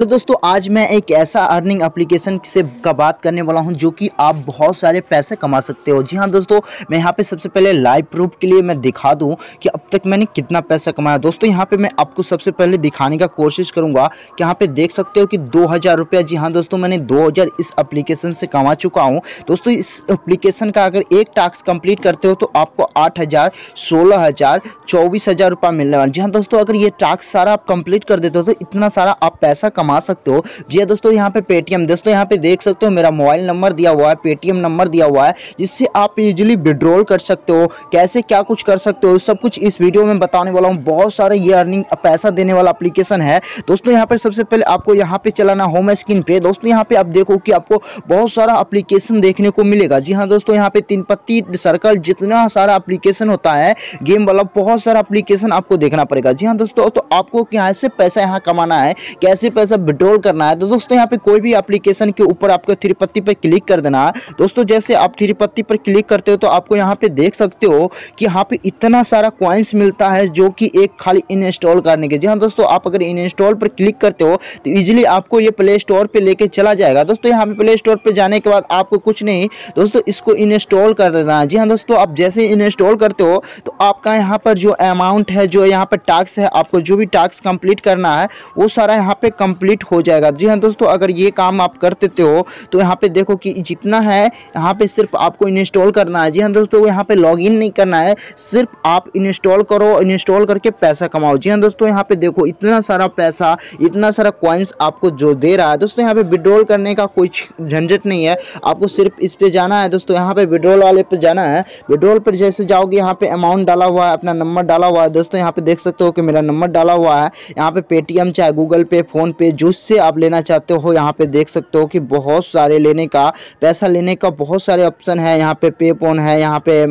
तो दोस्तों आज मैं एक ऐसा अर्निंग एप्लीकेशन से का बात करने वाला हूं जो कि आप बहुत सारे पैसे कमा सकते हो जी हाँ दोस्तों मैं यहाँ पे सबसे पहले लाइव प्रूफ के लिए मैं दिखा दूं कि अब तक मैंने कितना पैसा कमाया दोस्तों यहाँ पे मैं आपको सबसे पहले दिखाने का कोशिश करूंगा कि यहाँ पे देख सकते हो कि दो रुपया जी हाँ दोस्तों मैंने दो इस अप्लीकेशन से कमा चुका हूँ दोस्तों इस अप्लीकेशन का अगर एक टास्क कम्प्लीट करते हो तो आपको आठ हज़ार सोलह हज़ार चौबीस हज़ार रुपया मिलने वाला जी हाँ दोस्तों अगर ये टास्क सारा आप कंप्लीट कर देते हो तो इतना सारा आप पैसा कमा कमा सकते हो जी हाँ दोस्तों यहाँ पे पेटीएम दोस्तों यहाँ पे देख सकते हो मेरा मोबाइल नंबर दिया हुआ है पेटीएम नंबर दिया हुआ है जिससे आप इजिली विड्रॉल कर सकते हो कैसे क्या कुछ कर सकते हो सब कुछ इस वीडियो में बताने वाला हूँ बहुत सारे ये अर्निंग पैसा देने वाला अप्लीकेशन है दोस्तों यहाँ पर सबसे पहले आपको यहाँ पे चलाना होम स्क्रीन पे दोस्तों यहाँ पे आप देखो कि आपको बहुत सारा अप्लीकेशन देखने को मिलेगा जी हाँ दोस्तों यहाँ पे तीन पत्ती सर्कल जितना सारा अप्लीकेशन होता है गेम वाला बहुत सारा अप्लीकेशन आपको देखना पड़ेगा जी हाँ दोस्तों तो आपको यहाँ से पैसा यहाँ कमाना है कैसे पैसा मतलब विड्रॉल करना है तो दोस्तों यहाँ पे कोई भी एप्लीकेशन के ऊपर आपको तिरुपति पर क्लिक कर देना है दोस्तों जैसे आप तिरुपति पर क्लिक करते हो तो आपको यहाँ पे देख सकते हो कि यहाँ पे इतना सारा क्वाइंस मिलता है जो कि एक खाली इंस्टॉल करने के जी हाँ दोस्तों आप अगर इंस्टॉल पर क्लिक करते हो तो ईजिली आपको ये प्ले स्टोर पर लेके चला जाएगा दोस्तों यहाँ पे प्ले स्टोर पर जाने के बाद आपको कुछ नहीं दोस्तों इसको इंस्टॉल कर देना है जी हाँ दोस्तों आप जैसे इंस्टॉल करते हो तो आपका यहाँ पर जो अमाउंट है जो यहाँ पर टास्क है आपको जो भी टास्क कंप्लीट करना है वो सारा यहाँ पे कंप्लीट कंप्लीट हो जाएगा जी हाँ दोस्तों अगर ये काम आप कर देते हो तो यहाँ पे देखो कि जितना है यहाँ पे सिर्फ आपको इंस्टॉल करना है जी हाँ दोस्तों यहाँ पे लॉग इन नहीं करना है सिर्फ आप इंस्टॉल करो इंस्टॉल करके पैसा कमाओ जी हाँ दोस्तों यहाँ पे देखो इतना सारा पैसा इतना सारा क्वाइंस आपको जो दे रहा है दोस्तों यहाँ पे विड्रॉल करने का कोई झंझट नहीं है आपको सिर्फ इस पर जाना है दोस्तों यहाँ पे विड्रॉल वाले पे जाना है विड्रॉल पर जैसे जाओगे यहाँ पे अमाउंट डाला हुआ है अपना नंबर डाला हुआ है दोस्तों यहाँ पे देख सकते हो कि मेरा नंबर डाला हुआ है यहाँ पे पेटीएम चाहे गूगल पे फोन पे जूस से आप लेना चाहते हो यहाँ पे देख सकते हो कि बहुत सारे लेने का पैसा लेने का बहुत सारे ऑप्शन है यहाँ पे पेपोन है यहाँ पे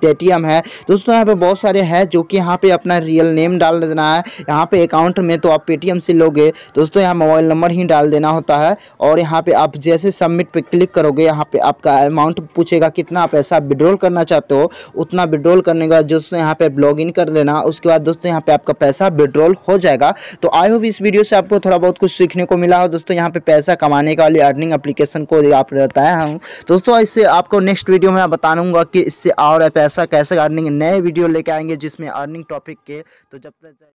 पेटीएम है दोस्तों यहाँ पे बहुत सारे हैं जो कि यहाँ पे अपना रियल नेम डाल देना है यहाँ पे अकाउंट में तो आप पेटीएम से लोगे दोस्तों यहाँ मोबाइल नंबर ही डाल देना होता है और यहाँ पे आप जैसे सबमिट पर क्लिक करोगे यहाँ पे आपका अमाउंट पूछेगा कितना पैसा विड्रॉल करना चाहते हो उतना विड्रॉल करने का दोस्तों यहाँ पे आप लॉग इन कर लेना उसके बाद दोस्तों यहाँ पे आपका पैसा विड्रॉल हो जाएगा तो आई होप इस वीडियो से आपको थोड़ा बहुत कुछ सीखने को मिला हो दोस्तों यहाँ पे पैसा कमाने का वाली अर्निंग एप्लीकेशन को आप बताया हूँ दोस्तों इससे आपको नेक्स्ट वीडियो में बताऊँगा कि इससे और पैसा कैसे अर्निंग नए वीडियो लेके आएंगे जिसमें अर्निंग टॉपिक के तो जब तक